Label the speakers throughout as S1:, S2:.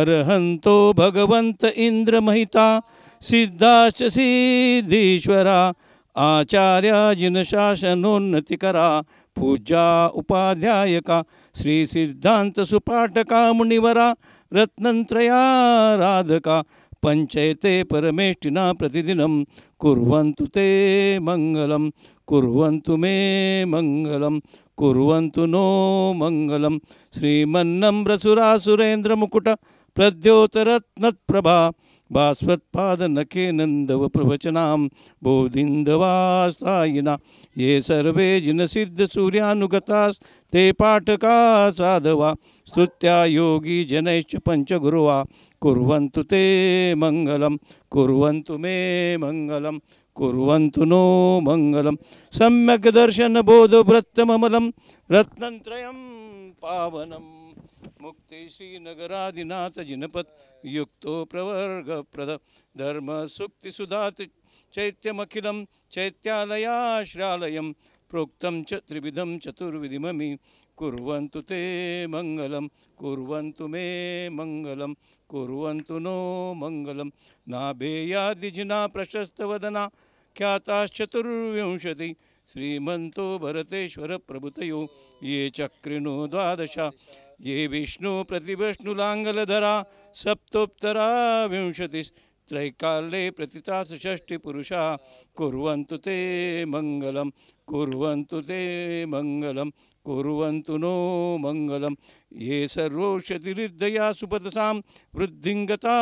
S1: अर्हन्तो भगवन्त इन्द्रमहिता सिद्धाश्च सिद्धीश्वरा जिन आचार्याजिनशासनोन्नतिकरा पूजा उपाध्याय का उपाध्यायका श्रीसिद्धान्तसुपाठका मुनिवरा रत्नन्त्रयाराधका पंचयते परमेष्टिना प्रतिदिन कुरु ते मंगल कुरु मे मंगल कुरु नो मंगल श्रीमन्नं मुकुट नखे नंदव प्रवचना बोधिन्दवासायिना ये सर्वे जिन जिनसिद्धसूर्यानुगतास्ते पाठका साधवा स्तुत्या पंच गुरुवा कुर्वन्तु ते मंगल कुरु मे मंगल कुरु नो मङ्गलं सम्यक् दर्शनबोधवृत्तममलं रत्न पावनम मुक्ति श्रीनगरादिनाथ जिनपत युक्त प्रवर्ग प्रद धर्म सुक्ति सुधात चैत्यमखिलम चैत्यालयाश्रालय प्रोक्त च त्रिविधम चतुर्विधिमी कुरंतु ते मंगल कुरंतु मे मंगल कुरु नो मंगल नाभेयादिजिना प्रशस्तवदना ख्याताश्चतुर्विंशति श्रीमंतो भरतेश्वर प्रभुतयो ये चक्रिणो द्वादशा ये विष्णु प्रतिवष्णुलाङ्गलधरा सप्तोत्तरा विंशतिस्त्रैकाले प्रतितासु पुरुषा कुर्वन्तु ते मंगलम कुर्वन्तु ते मङ्गलं कुर्वन्तु नो मंगल ये सर्वोषधिहृदया सुपतसा वृद्धिंगता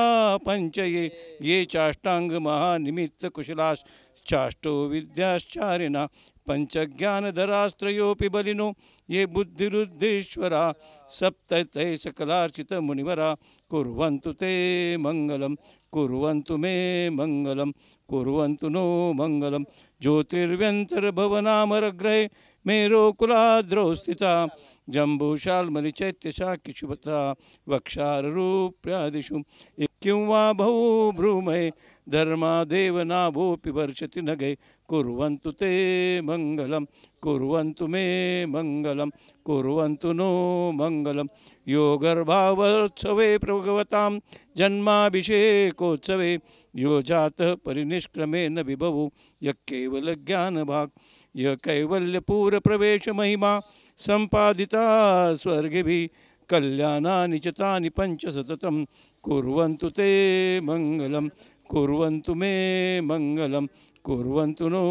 S1: पञ्च ये ये चाष्टाङ्गमहानिमित्तकुशलाश्चाष्टो विद्याश्चारिणा पञ्चज्ञानधरास्त्रयोऽपि बलिनो ये बुद्धिरुद्धीश्वरा सप्त सकलार्चित मुनिवरा कुर्वन्तु ते मङ्गलं कुर्वन्तु मे मंगल कुरु नो मङ्गलं ज्योतिर्व्यन्तर्भवनामरग्रहे मेरोकुलाद्रौ स्थिता जम्बूशाल्मरिचैत्यशा किशुभता वक्षाररूप्यादिषु किंवा भूभ्रूमय धर्मा देवनाभोऽपि वर्षति नगे कुर्वन्तु ते मङ्गलं कुर्वन्तु मे मङ्गलं कुर्वन्तु नो मङ्गलं योगर्भावोत्सवे भगवतां जन्माभिषेकोत्सवे यो जातः परिनिष्क्रमेण विभवो यः प्रवेश महिमा संपादिता सम्पादिता स्वर्गिभिः कल्याणानि च पंच सतत कुरु ते मंगल कुरु मे मंगल कुरु नो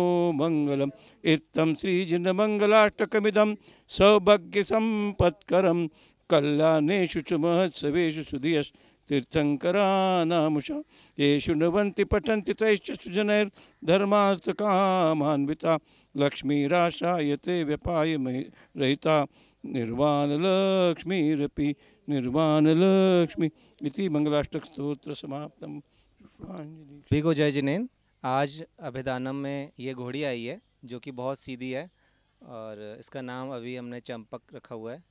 S1: मङ्गलम् इत्थं सौभाग्य सौभाग्यसम्पत्करं कल्याणु च महोत्सवेषु सुधियस्तीर्थङ्करानामुषा ये शुण्वती पठन्ति तैश्च लक्ष्मीराशा ये व्यपाय रहीता निर्वाण लक्ष्मी इति मंगलाष्टक स्त्रोत्र समाप्त पीको जय जिनेन आज अभिदानम में ये घोड़ी आई है जो कि बहुत सीधी है और इसका नाम अभी हमने चंपक रखा हुआ है